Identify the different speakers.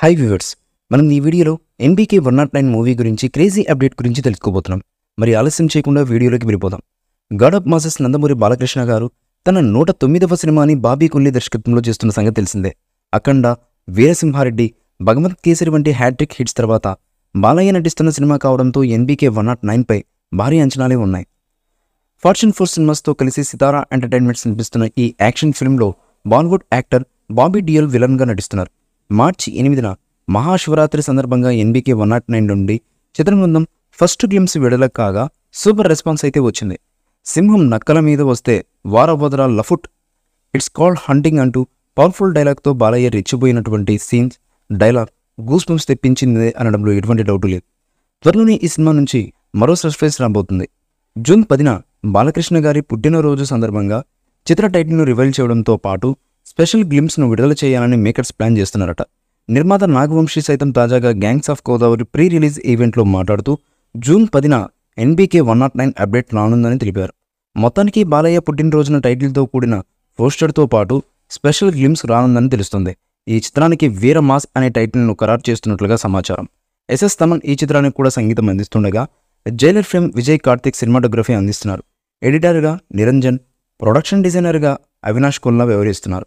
Speaker 1: high viewers మనం ఈ వీడియోలో NBK one nought nine movie గురించి క్రేజీ అప్డేట్ గురించి తెలుసుకోబోతున్నాం మరి ఆలస్యం చేయకుండా వీడియోలోకి వెళ్ళిపోదాం god of masses Nandamuri Balakrishna garu తన నూట తొమ్మిదవ సినిమాని బాబీ కొల్లి దర్శకత్వంలో చేస్తున్న సంగతి తెలిసిందే అఖండ వీరసింహారెడ్డి భగవంత్ కేసరి వంటి హ్యాట్రిక్ హిట్స్ తర్వాత బాలయ్య నటిస్తున్న సినిమా కావడంతో ఎన్బీకే వన్ నాట్ నైన్పై భారీ అంచనాలే ఉన్నాయి ఫార్చ్యూన్ ఫోర్ సినిమాస్తో కలిసి సితారా ఎంటర్టైన్మెంట్స్ నిలిపిస్తున్న ఈ యాక్షన్ ఫిల్మ్లో బాలీవుడ్ యాక్టర్ బాబీ డియల్ విలన్గా నటిస్తున్నారు మార్చి ఎనిమిదిన మహాశివరాత్రి సందర్భంగా ఎన్బీకే వన్ నాట్ నైన్ నుండి చిత్రబృందం ఫస్ట్ గేమ్స్ విడుదల కాగా సూపర్ రెస్పాన్స్ అయితే వచ్చింది సింహం నక్కల మీద వస్తే వారబోదరా లఫుట్ ఇట్స్ కాల్డ్ హంటింగ్ అంటూ పవర్ఫుల్ డైలాగ్తో బాలయ్య రెచ్చిపోయినటువంటి సీన్స్ డైలాగ్ గూస్ బంప్స్ తెప్పించింది అనడంలో ఎటువంటి డౌట్ లేదు త్వరలోనే ఈ సినిమా నుంచి మరో సర్ప్రైజ్ రాబోతుంది జూన్ పదిన బాలకృష్ణ గారి పుట్టినరోజు సందర్భంగా చిత్ర టైటిల్ను రివైల్ చేయడంతో పాటు స్పెషల్ గ్లిమ్స్ను విడుదల చేయాలని మేకర్స్ ప్లాన్ చేస్తున్నారట నిర్మాత నాగవంశీ సైతం తాజాగా gangs of Godavari pre release ఈవెంట్లో మాట్లాడుతూ జూన్ పదిన NBK one nought nine update రానుందని తెలిపారు మొత్తానికి బాలయ్య పుట్టినరోజున టైటిల్తో కూడిన పోస్టర్తో పాటు స్పెషల్ గ్లిమ్స్ రానుందని తెలుస్తుంది ఈ చిత్రానికి వీర మాస్ అనే టైటిల్ను ఖరారు చేస్తున్నట్లుగా సమాచారం ఎస్ఎస్ తమన్ ఈ చిత్రానికి కూడా సంగీతం అందిస్తుండగా Jailer film Vijay Karthik cinematography అందిస్తున్నారు ఎడిటర్గా నిరంజన్ ప్రొడక్షన్ డిజైనర్గా అవినాష్ కొల్లా వ్యవహరిస్తున్నారు